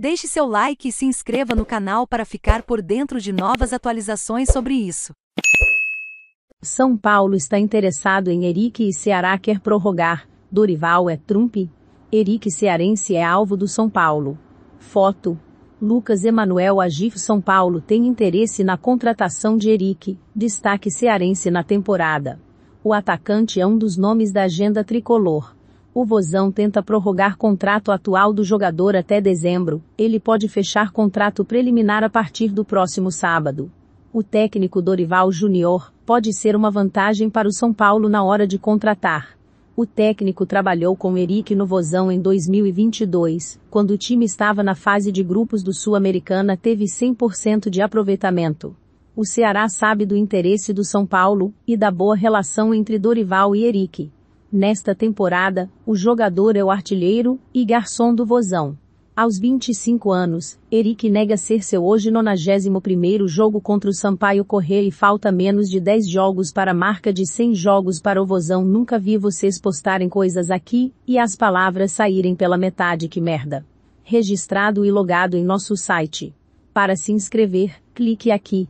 Deixe seu like e se inscreva no canal para ficar por dentro de novas atualizações sobre isso. São Paulo está interessado em Eric e Ceará quer prorrogar. Dorival é Trump. Eric Cearense é alvo do São Paulo. Foto. Lucas Emanuel Agif São Paulo tem interesse na contratação de Eric, destaque cearense na temporada. O atacante é um dos nomes da agenda tricolor o Vozão tenta prorrogar contrato atual do jogador até dezembro, ele pode fechar contrato preliminar a partir do próximo sábado. O técnico Dorival Júnior pode ser uma vantagem para o São Paulo na hora de contratar. O técnico trabalhou com Eric no Vozão em 2022, quando o time estava na fase de grupos do Sul-Americana teve 100% de aproveitamento o Ceará sabe do interesse do São Paulo e da boa relação entre Dorival e Eric. Nesta temporada, o jogador é o artilheiro e garçom do Vozão. Aos 25 anos, Eric nega ser seu hoje 91º jogo contra o Sampaio Corrêa e falta menos de 10 jogos para a marca de 100 jogos para o Vozão. Nunca vi vocês postarem coisas aqui e as palavras saírem pela metade que merda. Registrado e logado em nosso site. Para se inscrever, clique aqui.